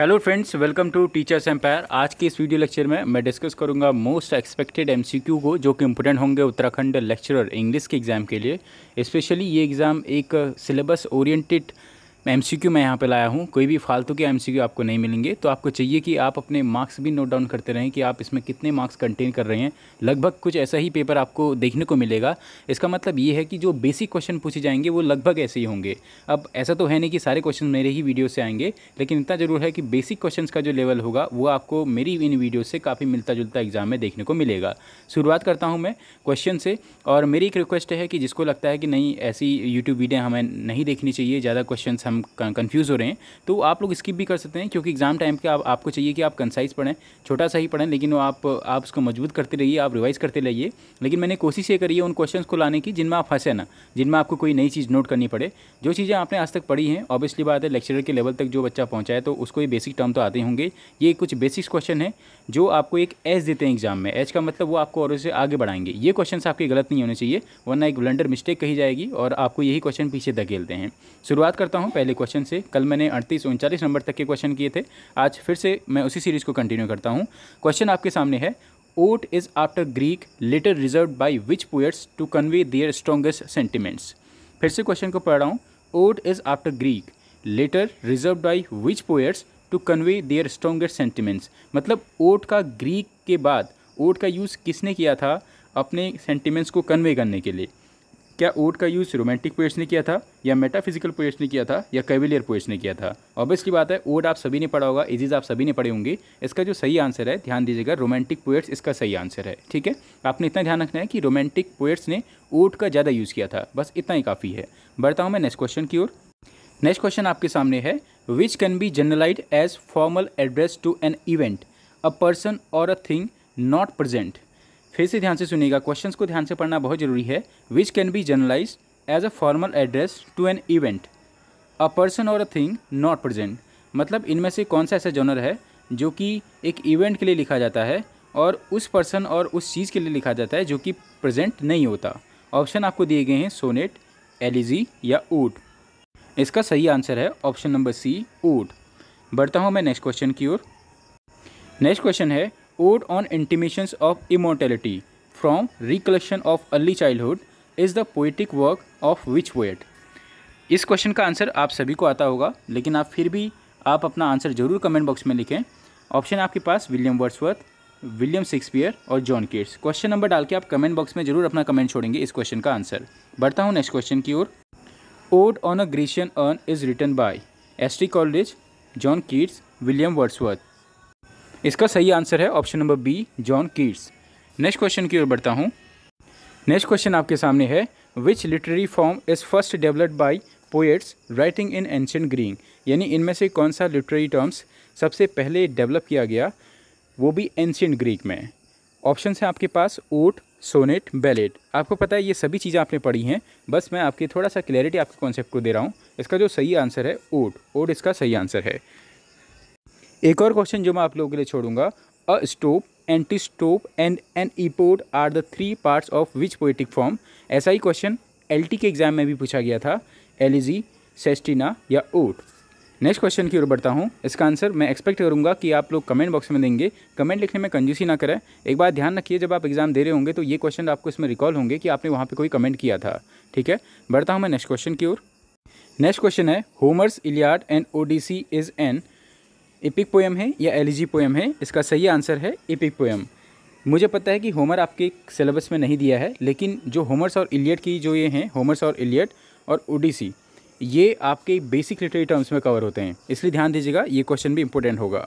hello friends welcome to teachers empire आज के इस वीडियो लेक्चर में मैं डिस्कस करूंगा मोस्ट एक्सपेक्टेड एमसीक्यू को जो कि इम्पोर्टेंट होंगे उत्तराखंड लेक्चरर इंग्लिश के एग्ज़ाम के लिए स्पेशली ये एग्ज़ाम एक सिलेबस ओरिएंटेड मैं एम में यहाँ पे लाया हूँ कोई भी फालतू के एम आपको नहीं मिलेंगे तो आपको चाहिए कि आप अपने मार्क्स भी नोट डाउन करते रहें कि आप इसमें कितने मार्क्स कंटेन कर रहे हैं लगभग कुछ ऐसा ही पेपर आपको देखने को मिलेगा इसका मतलब ये है कि जो बेसिक क्वेश्चन पूछे जाएंगे वो लगभग ऐसे ही होंगे अब ऐसा तो है नहीं कि सारे क्वेश्चन मेरे ही वीडियो से आएंगे लेकिन इतना ज़रूर है कि बेसिक क्वेश्चन का जो लेवल होगा वो आपको मेरी इन वीडियो से काफ़ी मिलता जुलता एग्जाम में देखने को मिलेगा शुरुआत करता हूँ मैं क्वेश्चन से और मेरी एक रिक्वेस्ट है कि जिसको लगता है कि नहीं ऐसी यूट्यूब वीडियो हमें नहीं देखनी चाहिए ज़्यादा क्वेश्चन हम कंफ्यूज हो रहे हैं तो आप लोग स्किप भी कर सकते हैं क्योंकि एग्ज़ाम टाइम के आप, आपको चाहिए कि आप कंसाइज पढ़ें छोटा सा ही पढ़ें लेकिन आप आप उसको मजबूत करते रहिए आप रिवाइज़ करते रहिए लेकिन मैंने कोशिश ये करी है उन क्वेश्चन को लाने की जिनमें आप फंसे ना जिनमें आपको कोई नई चीज़ नोट करनी पड़े जो चीज़ें आपने आज तक पढ़ी हैं ऑब्वियसली बात है लेक्चरर के लेवल तक जो बच्चा पहुँचा है तो उसको ये बेसिक टर्म तो आते होंगे ये कुछ बेसिक्स क्वेश्चन है जो आपको एक एज देते हैं एग्जाम में एज का मतलब वो आपको और उसे आगे बढ़ाएंगे ये क्वेश्चन आपके गलत नहीं होने चाहिए वरना एक ब्लेंडर मिस्टेक कही जाएगी और आपको यही क्वेश्चन पीछे धकेलते हैं शुरुआत करता हूँ पहले क्वेश्चन से कल मैंने अड़तीस उनचालीस नंबर तक के क्वेश्चन किए थे आज फिर से मैं उसी सीरीज़ को कंटिन्यू करता हूँ क्वेश्चन आपके सामने है ode is after Greek letter reserve by which poets to convey their strongest sentiments फिर से क्वेश्चन को पढ़ रहा हूँ ode is after Greek letter reserve by which poets to convey their strongest sentiments मतलब ओट का ग्रीक के बाद ओट का यूज़ किसने किया था अपने सेंटिमेंट्स को कन्वे करने के लिए क्या ओट का यूज़ रोमांटिक पोएट्स ने किया था या मेटाफिजिकल पोएट्स ने किया था या कैविलियर पोइट्स ने किया था ऑब्वियसली बात है ओट आप सभी ने पढ़ा होगा इजीज आप सभी ने पढ़े होंगे इसका जो सही आंसर है ध्यान दीजिएगा रोमांटिक पोएट्स इसका सही आंसर है ठीक है आपने इतना ध्यान रखना है कि रोमांटिक पोएट्स ने ओट का ज़्यादा यूज़ किया था बस इतना ही काफ़ी है बढ़ता हूँ मैं नेक्स्ट क्वेश्चन की ओर नेक्स्ट क्वेश्चन आपके सामने है which can be generalize as formal address to an event a person और अ थिंग नॉट प्रजेंट फिर से ध्यान से सुनिएगा क्वेश्चंस को ध्यान से पढ़ना बहुत जरूरी है which can be generalize as a formal address to an event a person और अ थिंग नॉट प्रजेंट मतलब इनमें से कौन सा ऐसा जर्नर है जो कि एक इवेंट के लिए लिखा जाता है और उस पर्सन और उस चीज़ के लिए लिखा जाता है जो कि प्रेजेंट नहीं होता ऑप्शन आपको दिए गए हैं सोनेट एलिजी या ऊट इसका सही आंसर है ऑप्शन नंबर सी ऊट बढ़ता हूँ मैं नेक्स्ट क्वेश्चन की ओर नेक्स्ट क्वेश्चन है ode on intimation of immortality from recollection of early childhood is the poetic work of which poet इस क्वेश्चन का आंसर आप सभी को आता होगा लेकिन आप फिर भी आप अपना आंसर जरूर कमेंट बॉक्स में लिखें ऑप्शन आपके पास विलियम वर्ड्सवर्थ विलियम शेक्सपियर और जॉन किट्स क्वेश्चन नंबर डाल के आप कमेंट बॉक्स में जरूर अपना कमेंट छोड़ेंगे इस क्वेश्चन का आंसर बढ़ता हूँ नेक्स्ट क्वेश्चन की ओर ode on a Grecian urn is written by S T Coleridge John Keats William Wordsworth इसका सही आंसर है option number B John Keats next question की ओर बढ़ता हूँ नेक्स्ट क्वेश्चन आपके सामने है which literary form is first developed by poets writing in ancient Greek यानी इनमें से कौन सा लिटरेरी टर्म्स सबसे पहले डेवलप किया गया वो भी एंशेंट ग्रीक में ऑप्शन है आपके पास ओट सोनेट बैलेट आपको पता है ये सभी चीज़ें आपने पढ़ी हैं बस मैं आपके थोड़ा सा क्लैरिटी आपके कॉन्सेप्ट को दे रहा हूँ इसका जो सही आंसर है ओट ओट इसका सही आंसर है एक और क्वेश्चन जो मैं आप लोगों के लिए छोड़ूंगा a strophe antistrophe and an epode are the three parts of which poetic form ऐसा ही क्वेश्चन एल के एग्ज़ाम में भी पूछा गया था एलिजी सेस्टिना e या ओट नेक्स्ट क्वेश्चन की ओर बढ़ता हूँ इसका आंसर मैं एक्सपेक्ट करूँगा कि आप लोग कमेंट बॉक्स में देंगे कमेंट लिखने में कंजूसी ना करें एक बार ध्यान रखिए जब आप एग्ज़ाम दे रहे होंगे तो ये क्वेश्चन आपको इसमें रिकॉल होंगे कि आपने वहाँ पे कोई कमेंट किया था ठीक है बढ़ता हूँ मैं नेक्स्ट क्वेश्चन की ओर नेक्स्ट क्वेश्चन है Homer's Iliad and O is an epic poem है या एलिजी पोएम है इसका सही आंसर है एपिक पोएम मुझे पता है कि होमर आपके सिलेबस में नहीं दिया है लेकिन जो होमर्स और इलियट की जो ये हैं होमर्स और इलियट और ओडिसी ये आपके बेसिक लिटरेरी टर्म्स में कवर होते हैं इसलिए ध्यान दीजिएगा ये क्वेश्चन भी इंपॉर्टेंट होगा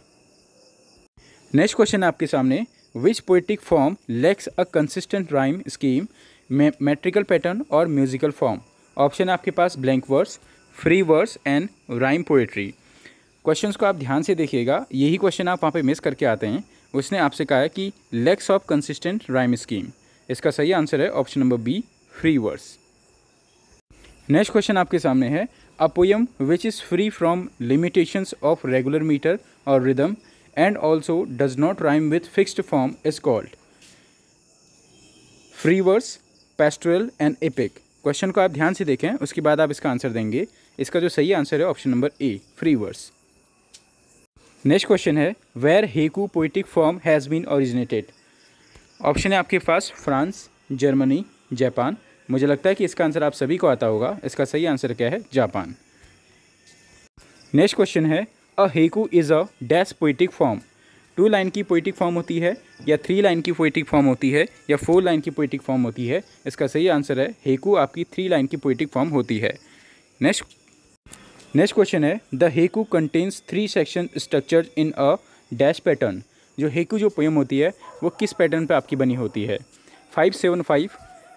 नेक्स्ट क्वेश्चन आपके सामने which poetic form lacks a consistent rhyme scheme metrical pattern और म्यूजिकल फॉर्म ऑप्शन आपके पास blank verse free verse and rhyme poetry questions को आप ध्यान से देखिएगा यही क्वेश्चन आप वहाँ पे मिस करके आते हैं उसने आपसे कहा है कि lacks of consistent rhyme scheme इसका सही आंसर है option number B free words next question आपके सामने है a poem which is free from limitations of regular metre और rhythm and also does not rhyme with fixed form is called free words pastoral and epic question को आप ध्यान से देखें उसके बाद आप इसका आंसर देंगे इसका जो सही आंसर है option number A free verse next question है where haiku poetic form has been originated option है आपके पास फ्रांस जर्मनी जापान मुझे लगता है कि इसका आंसर आप सभी को आता होगा इसका सही आंसर क्या है जापान नेक्स्ट क्वेश्चन है a haiku is a dash poetic form two line की पोइटिक फॉर्म होती है या थ्री लाइन की पोइटिक फॉर्म होती है या फोर लाइन की पोइटिक फॉर्म होती है इसका सही आंसर है हेकू आपकी थ्री लाइन की पोइटिक फॉर्म होती है नेक्स्ट नेक्स्ट क्वेश्चन है the haiku contains three section structure in a dash pattern जो हेकू जो पोएम होती है वो किस पैटर्न पे आपकी बनी होती है फाइव सेवन फाइव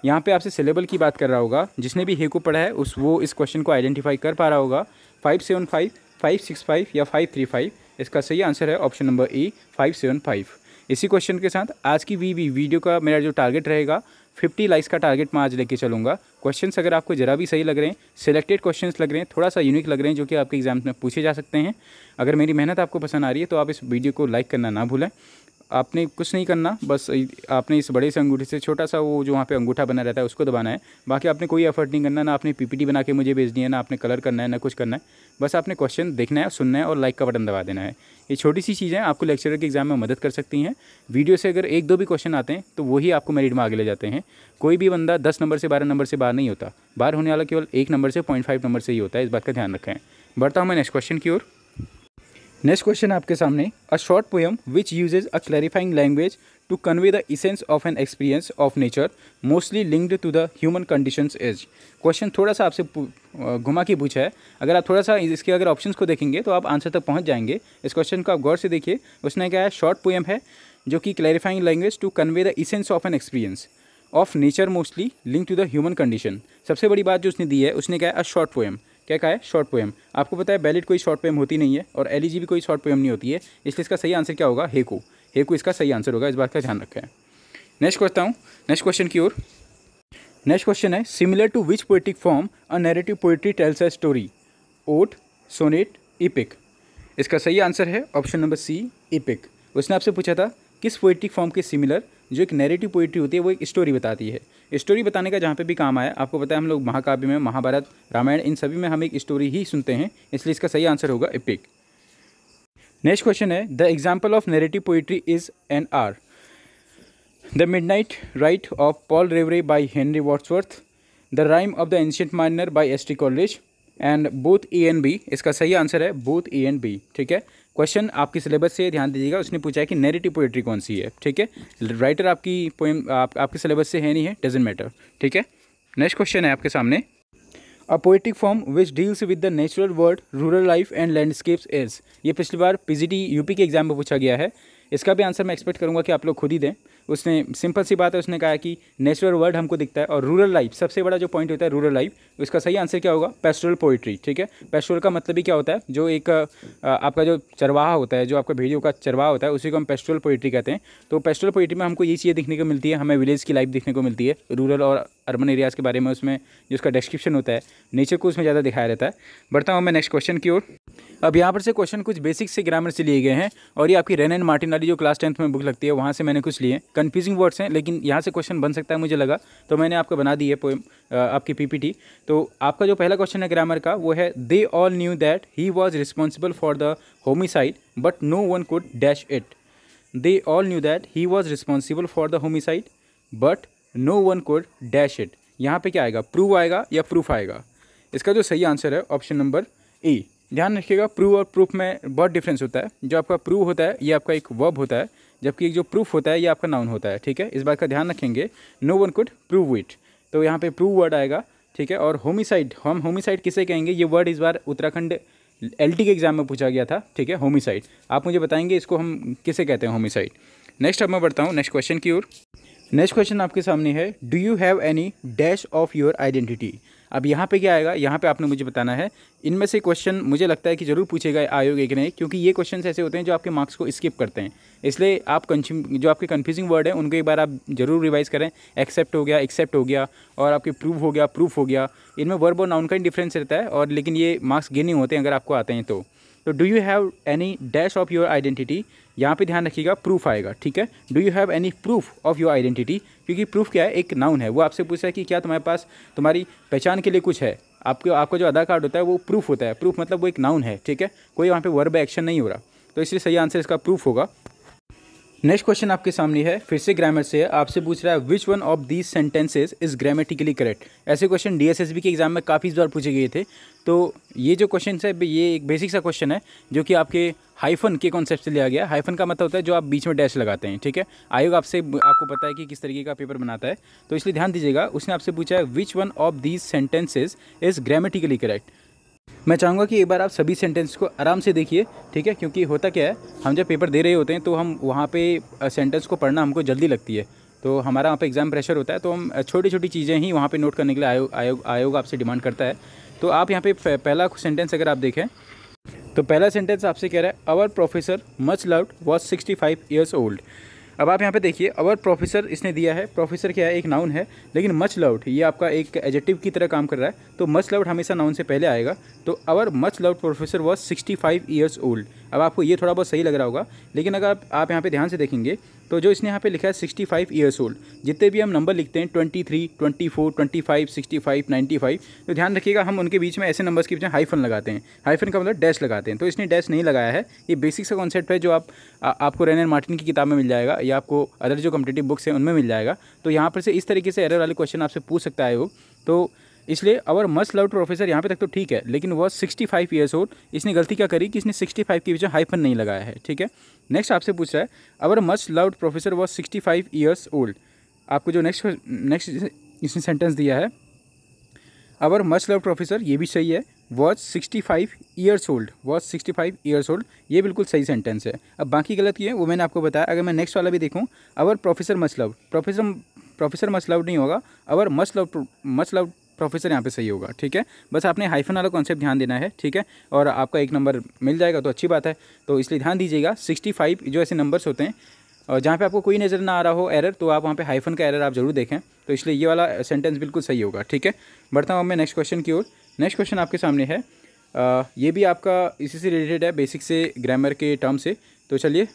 यहाँ पे आपसे सिलेबल की बात कर रहा होगा जिसने भी हेकू पढ़ा है उस वो इस क्वेश्चन को आइडेंटिफाई कर पा रहा होगा five seven five five six five या फाइव थ्री फाइव इसका सही आंसर है option number A five seven five इसी क्वेश्चन के साथ आज की वी वी वीडियो का मेरा जो टारगेट रहेगा फिफ्टी लाइक्स का टारगेट मैं आज लेके चलूँगा क्वेश्चन अगर आपको ज़रा भी सही लग रहे हैं सिलेक्टेड क्वेश्चन लग रहे हैं थोड़ा सा यूनिक लग रहे हैं जो कि आपके एग्जाम्स में पूछे जा सकते हैं अगर मेरी मेहनत आपको पसंद आ रही है तो आप इस वीडियो को लाइक करना ना भूलें आपने कुछ नहीं करना बस आपने इस बड़े से अंगूठे से छोटा सा वो जो वहाँ पे अंगूठा बना रहता है उसको दबाना है बाकी आपने कोई एफर्ट नहीं करना ना आपने पीपीटी बना के मुझे भेजनी है ना आपने कलर करना है ना कुछ करना है बस आपने क्वेश्चन देखना है सुनना है और लाइक का बटन दबा देना है ये छोटी सी चीज़ें आपको लेक्चर के एग्जाम में मदद कर सकती हैं वीडियो से अगर एक दो भी क्वेश्चन आते हैं तो वही आपको मेरिट में आगे ले जाते हैं कोई भी बंदा दस नंबर से बारह नंबर से बाहर नहीं होता बाहर होने वाला केवल एक नंबर से पॉइंट नंबर से ही होता है इस बात का ध्यान रखें बढ़ता हूँ मैं नेक्स्ट क्वेश्चन की ओर नेक्स्ट क्वेश्चन आपके सामने a short poem which uses a clarifying language to convey the essence of an experience of nature mostly linked to the human conditions is question थोड़ा सा आपसे घुमा के पूछा है अगर आप थोड़ा सा इसके अगर ऑप्शंस को देखेंगे तो आप आंसर तक पहुंच जाएंगे इस क्वेश्चन को आप गौर से देखिए उसने क्या है शॉर्ट पोएम है जो कि clarifying language to convey the essence of an experience of nature mostly link to the human condition सबसे बड़ी बात जो उसने दी है उसने क्या है अ शॉर्ट पोएम क्या कहा है शॉर्ट पोएम आपको पता है बैलेट कोई शॉर्ट पोएम होती नहीं है और एल e भी कोई शॉर्ट पोएम नहीं होती है इसलिए इसका सही आंसर क्या होगा हेकू हेको इसका सही आंसर होगा इस बात का ध्यान रखा है नेक्स्ट क्वेश्चन हूँ नेक्स्ट क्वेश्चन की ओर नेक्स्ट क्वेश्चन है similar to which poetic form a narrative poetry tells a story ode sonnet epic इसका सही आंसर है ऑप्शन नंबर सी इपिक उसने आपसे पूछा था किस पोइट्रिक फॉर्म के सिमिलर जो एक नेरेटिव पोइट्री होती है वो एक स्टोरी बताती है स्टोरी बताने का जहाँ पे भी काम आया आपको पता है हम लोग महाकाव्य में महाभारत रामायण इन सभी में हम एक स्टोरी ही सुनते हैं इसलिए इसका सही आंसर होगा इपिक नेक्स्ट क्वेश्चन है the example of narrative poetry is an are the midnight ride of Paul Revere by Henry Wadsworth the rime of the ancient mariner by S T Coleridge and both A and B इसका सही answer है booth A and B ठीक है question आपकी syllabus से ध्यान दीजिएगा उसने पूछा है कि नेरेटिव पोइट्री कौन सी है ठीक है राइटर आपकी पोएम आप, आपके सिलेबस से है नहीं है डजेंट मैटर ठीक है नेक्स्ट क्वेश्चन है आपके सामने a poetic form which deals with the natural world rural life and landscapes is ये पिछली बार पीजीटी यूपी के एग्जाम में पूछा गया है इसका भी आंसर मैं एक्सपेक्ट करूँगा कि आप लोग खुद ही दें उसने सिंपल सी बात है उसने कहा कि नेचुरल वर्ड हमको दिखता है और रूरल लाइफ सबसे बड़ा जो पॉइंट होता है रूरल लाइफ उसका सही आंसर क्या होगा पेस्टोरल पोइट्री ठीक है पेस्टोरल का मतलब ही क्या होता है जो एक आपका जो चरवाहा होता है जो आपका भेड़ियों का चरवाहा होता है उसी को हम पेस्टोरल पोइट्री कहते हैं तो पेस्टोरल पोइट्री में हमको ये चीज़ें देखने को मिलती है हमें विलेज की लाइफ देखने को मिलती है रूरल और अर्बन एरियाज़ के बारे में उसमें जो उसका डिस्क्रिप्शन होता है नेचर को उसमें ज़्यादा दिखाया रहता है बढ़ता हूँ मैं नेक्स्ट क्वेश्चन की ओर अब यहाँ पर से क्वेश्चन कुछ बेसिक से ग्रामर से लिए गए हैं और ये आपकी रेन एंड मार्टिन वाली जो क्लास टेंथ में बुक लगती है वहाँ से मैंने कुछ लिए कन्फ्यूजिंग वर्ड्स हैं लेकिन यहाँ से क्वेश्चन बन सकता है मुझे लगा तो मैंने आपको बना दी है पोएम आपकी पीपीटी तो आपका जो पहला क्वेश्चन है ग्रामर का वो है they all knew that he was responsible for the homicide but no one could dash it they all knew that he was responsible for the homicide but no one could dash it यहाँ पे क्या आएगा prove आएगा या proof आएगा इसका जो सही आंसर है ऑप्शन नंबर ए ध्यान रखिएगा प्रूव और प्रूफ में बहुत डिफरेंस होता है जो आपका प्रूव होता है ये आपका एक वर्ब होता है जबकि जो प्रूफ होता है ये आपका नाउन होता है ठीक है इस बात का ध्यान रखेंगे no one could prove it तो यहाँ पे प्रूव वर्ड आएगा ठीक है और होमिसाइड हम होमिसाइड किसे कहेंगे ये वर्ड इस बार उत्तराखंड एल के एग्ज़ाम में पूछा गया था ठीक है होमिसाइड आप मुझे बताएंगे इसको हम किसे कहते हैं होमिसाइड नेक्स्ट अब मैं बढ़ता हूँ नेक्स्ट क्वेश्चन की ओर नेक्स्ट क्वेश्चन आपके सामने है do you have any dash of your identity अब यहाँ पे क्या आएगा यहाँ पे आपने मुझे बताना है इनमें से क्वेश्चन मुझे लगता है कि ज़रूर पूछेगा आयोग एक नहीं क्योंकि ये क्वेश्चन ऐसे होते हैं जो आपके मार्क्स को स्किप करते हैं इसलिए आप जो आपके कन्फ्यूजिंग वर्ड है उनको एक बार आप जरूर रिवाइज़ करें एक्सेप्ट हो गया एक्सेप्ट हो गया और आपके प्रूव हो गया प्रूफ हो गया इनमें वर्ब और नाउन का ही डिफरेंस रहता है और लेकिन ये मार्क्स गेनिंग होते हैं अगर आपको आते हैं तो तो do you have any dash of your identity यहाँ पे ध्यान रखिएगा प्रूफ आएगा ठीक है do you have any proof of your identity क्योंकि प्रूफ क्या है एक नाउन है वो आपसे पूछ रहा है कि क्या तुम्हारे पास तुम्हारी पहचान के लिए कुछ है आपके आपका जो आधार कार्ड होता है वो प्रूफ होता है प्रूफ मतलब वो एक नाउन है ठीक है कोई वहाँ पर वर्ब एक्शन नहीं हो रहा तो इसलिए सही आंसर इसका प्रूफ होगा नेक्स्ट क्वेश्चन आपके सामने है फिर से ग्रामर से है आपसे पूछ रहा है which one of these sentences is grammatically correct ऐसे क्वेश्चन डीएसएसबी के एग्जाम में काफ़ी बार पूछे गए थे तो ये जो क्वेश्चन है ये एक बेसिक सा क्वेश्चन है जो कि आपके हाइफन के कॉन्सेप्ट से लिया गया हाइफन का मतलब होता है जो आप बीच में डैश लगाते हैं ठीक है आयोग आपसे आपको पता है कि किस तरीके का पेपर बनाता है तो इसलिए ध्यान दीजिएगा उसने आपसे पूछा है which one of these sentences is grammatically correct मैं चाहूँगा कि एक बार आप सभी सेंटेंस को आराम से देखिए ठीक है क्योंकि होता क्या है हम जब पेपर दे रहे होते हैं तो हम वहाँ पे सेंटेंस को पढ़ना हमको जल्दी लगती है तो हमारा वहाँ पे एग्ज़ाम प्रेशर होता है तो हम छोटी छोटी चीज़ें ही वहाँ पे नोट करने के लिए आयोग आयोग आयो आपसे डिमांड करता है तो आप यहाँ पे पहला सेंटेंस अगर आप देखें तो पहला सेंटेंस आपसे कह रहा है our professor much loved was sixty five years old अब आप यहाँ पे देखिए अवर प्रोफेसर इसने दिया है प्रोफेसर क्या है एक नाउन है लेकिन मच लव्ड ये आपका एक एजेटिव की तरह काम कर रहा है तो मच लव्ड हमेशा नाउन से पहले आएगा तो our much loved professor was sixty five years old अब आपको ये थोड़ा बहुत सही लग रहा होगा लेकिन अगर आप, आप यहाँ पे ध्यान से देखेंगे तो जो इसने यहाँ पे लिखा है सिक्सटी फाइव ईयर्स ओल्ड जितने भी हम नंबर लिखते हैं twenty three twenty four twenty five sixty five ninety five तो ध्यान रखिएगा हम उनके बीच में ऐसे नंबर्स के बीच में हाइफन लगाते हैं हाइफन का मतलब डैश लगाते हैं तो इसने डैश नहीं लगाया है ये बेसिक सा कॉन्सेप्ट है जो आप आ, आपको रेन एंड मार्टिन की किताब में मिल जाएगा या आपको अदर जो कम्पिटेटिव बुक्स हैं उनमें मिल जाएगा तो यहाँ पर से इस तरीके से एरर वाले क्वेश्चन आपसे पूछ सकता है वो तो इसलिए अवर मस्ट लव प्रोफेसर यहाँ पे तक तो ठीक है लेकिन वह सिक्सटी फाइव ईयर्स ओल्ड इसने गलती क्या करी कि इसने सिक्सटी फाइव के बीच हाइफन नहीं लगाया है ठीक है नेक्स्ट आपसे पूछ रहा है our must love professor was sixty five years old आपको जो नेक्स्ट नेक्स्ट इसने सेंटेंस दिया है अवर मस्ट लव प्रोफेसर ये भी सही है was sixty five years old was sixty five years old ये बिल्कुल सही सेंटेंस है अब बाकी गलत ये वो मैंने आपको बताया अगर मैं नेक्स्ट वाला भी देखूँ our professor must love professor professor must love नहीं होगा our must love must love professor यहाँ पे सही होगा ठीक है बस आपने हाइफन वाला कॉन्सेप्ट ध्यान देना है ठीक है और आपका एक नंबर मिल जाएगा तो अच्छी बात है तो इसलिए ध्यान दीजिएगा सिक्सटी फाइव जो ऐसे नंबर्स होते हैं और जहाँ पे आपको कोई नज़र ना आ रहा हो एरर तो आप वहाँ पे हाइफन का एरर आप जरूर देखें तो इसलिए ये वाला सेंटेंस बिल्कुल सही होगा ठीक है बढ़ता हूँ मैं नेक्स्ट क्वेश्चन की ओर नेक्स्ट क्वेश्चन आपके सामने है आ, ये भी आपका इसी से रिलेटेड है बेसिक से ग्रामर के टर्म से तो चलिए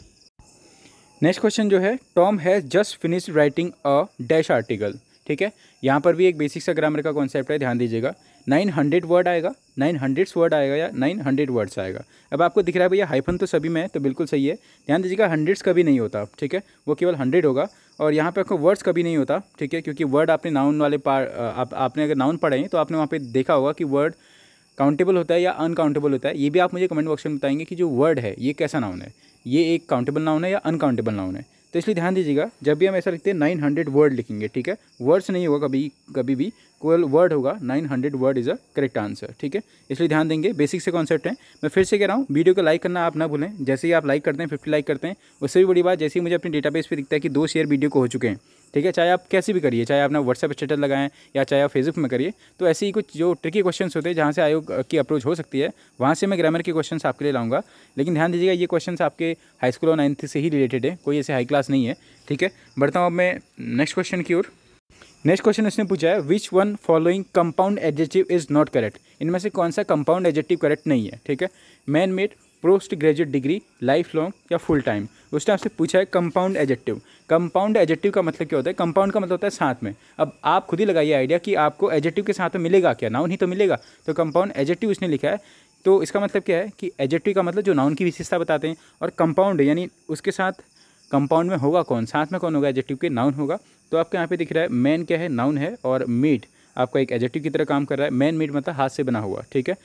नेक्स्ट क्वेश्चन जो है Tom has just finished writing a dash article ठीक है यहाँ पर भी एक बेसिक सा ग्रामर का कॉन्सेप्ट है ध्यान दीजिएगा नाइन हंड्रेड वर्ड आएगा नाइन हंड्रेड्स वर्ड आएगा या नाइन हंड्रेड वर्ड्स आएगा अब आपको दिख रहा है भैया हाइफन तो सभी में है तो बिल्कुल सही है ध्यान दीजिएगा हंड्रेड्स कभी नहीं होता ठीक है वो केवल हंड्रेड होगा और यहाँ पे आपको वर्ड्स कभी नहीं होता ठीक है क्योंकि वर्ड आपने नाउन वाले पार आप, आपने अगर नाउन पढ़े हैं तो आपने वहाँ पर देखा होगा कि वर्ड काउंटेबल होता है या अनकाउंटेबल होता है ये भी आप मुझे कमेंट बॉक्स में बताएंगे कि जो वर्ड है ये कैसा नाउन है ये एक काउंटेबल नाउन है या अनकाउंटेबल नाउन है तो इसलिए ध्यान दीजिएगा जब भी हम ऐसा लिखते हैं नाइन हंड्रेड वर्ड लिखेंगे ठीक है वर्ड्स नहीं होगा कभी कभी भी कोई वर्ड होगा nine hundred word is a correct answer ठीक है इसलिए ध्यान देंगे बेसिक से कॉन्सेप्ट है मैं फिर से कह रहा हूँ वीडियो को लाइक करना आप ना भूलें जैसे ही आप लाइक करते हैं फिफ्टी लाइक करते हैं उससे भी बड़ी बात जैसे ही मुझे अपनी डेटाबेस पर दिखता है कि दो शेयर वीडियो को हो चुके हैं ठीक है चाहे आप कैसे भी करिए चाहे आपने व्हाट्सएप स्टेटस लगाएं या चाहे आप फेसबुक में करिए तो ऐसे ही कुछ जो ट्रिकी क्वेश्चन होते हैं जहाँ से आयोग की अप्रोच हो सकती है वहाँ से मैं ग्रामर के क्वेश्चन आपके लिए लाऊंगा लेकिन ध्यान दीजिएगा ये क्वेश्चन आपके हाई स्कूल और नाइन्थ से ही रिलेटेड है कोई ऐसे हाई क्लास नहीं है ठीक है बढ़ता हूँ अब मैं नेक्स्ट क्वेश्चन की ओर नेक्स्ट क्वेश्चन उसने पूछा है which one following compound adjective is not correct इनमें से कौन सा कंपाउंड एडजेक्टिव करेक्ट नहीं है ठीक है man made post graduate degree life long या फुल टाइम उसने आपसे पूछा है कंपाउंड एजेक्टिव कंपाउंड एजेक्टिव का मतलब क्या होता है कंपाउंड का मतलब होता है साथ में अब आप खुद ही लगाइए आइडिया कि आपको एजेक्टिव के साथ में मिलेगा क्या नाउन ही तो मिलेगा तो कंपाउंड एजेक्टिव उसने लिखा है तो इसका मतलब क्या है कि एजेक्टिव का मतलब जो नाउन की विशेषता बताते हैं और कंपाउंड यानी उसके साथ कंपाउंड में होगा कौन साथ में कौन होगा एजेक्टिव के नाउन होगा तो आपके यहाँ पे दिख रहा है मैन क्या है नाउन है और मीट आपका एक एजेक्टिव की तरह काम कर रहा है मैन मीट मतलब हाथ से बना हुआ ठीक है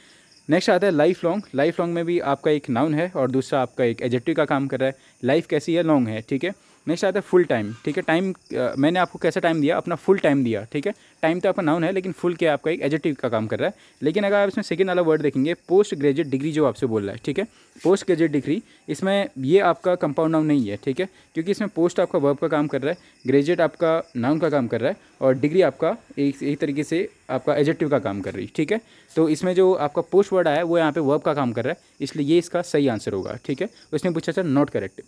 नेक्स्ट आता है लाइफ लॉन्ग लाइफ लॉन्ग में भी आपका एक नाउन है और दूसरा आपका एक एजेक्टिव का काम कर रहा है लाइफ कैसी है लॉन्ग है ठीक है नेक्स्ट आता है फुल टाइम ठीक है टाइम मैंने आपको कैसा टाइम दिया अपना फुल टाइम दिया ठीक है टाइम तो आपका नाउन है लेकिन फुल क्या आपका एक एजेटिव का काम कर रहा है लेकिन अगर आप इसमें सेकेंड वाला वर्ड देखेंगे पोस्ट ग्रेजुएट डिग्री जो आपसे बोल रहा है ठीक है पोस्ट ग्रेजुएट डिग्री इसमें ये आपका कंपाउंड नाउन नहीं है ठीक है क्योंकि इसमें पोस्ट आपका वर्ब का काम कर रहा है ग्रेजुएट आपका नाउन का काम कर रहा है और डिग्री आपका एक एक तरीके से आपका एजेक्टिव का काम कर रही है ठीक है तो इसमें जो आपका पोस्ट वर्ड आया वो यहाँ पे वर्ब का काम कर रहा है इसलिए ये इसका सही आंसर होगा ठीक है उसने पूछा सर नॉट करेक्ट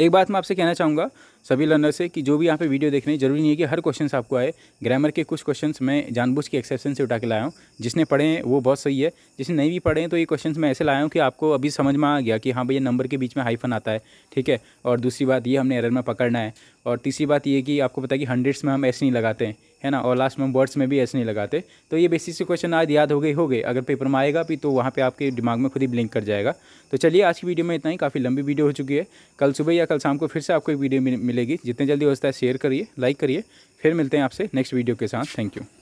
एक बात मैं आपसे कहना चाहूँगा सभी लर्नर से कि जो भी यहाँ पे वीडियो देख रहे हैं जरूरी नहीं है कि हर क्वेश्चन आपको आए ग्रामर के कुछ क्वेश्चन मैं जानबूझ के एक्सेप्शन से उठा के लाया हूँ जिसने पढ़े हैं वो बहुत सही है जिसने नहीं भी पढ़े हैं तो ये क्वेश्चन मैं ऐसे लाया हूँ कि आपको अभी समझ में आ गया कि हाँ भैया नंबर के बीच में हाईफन आता है ठीक है और दूसरी बात ये हमने एरर में पकड़ना है और तीसरी बात ये कि आपको पता है कि हंड्रेड्स में हम ऐसे नहीं लगाते हैं है ना और लास्ट में हम वर्ड्स में भी ऐसे नहीं लगाते तो ये बेसिक से क्वेश्चन आज याद हो गए हो गए अगर पेपर में आएगा भी तो वहाँ पर आपके दिमाग में खुद ही ब्लिंक कर जाएगा तो चलिए आज की वीडियो में इतना ही काफ़ी लंबी वीडियो हो चुकी है कल सुबह या कल शाम को फिर से आपको एक वीडियो मिलेगी जितने जल्दी हो सकता है शेयर करिए लाइक करिए फिर मिलते हैं आपसे नेक्स्ट वीडियो के साथ थैंक यू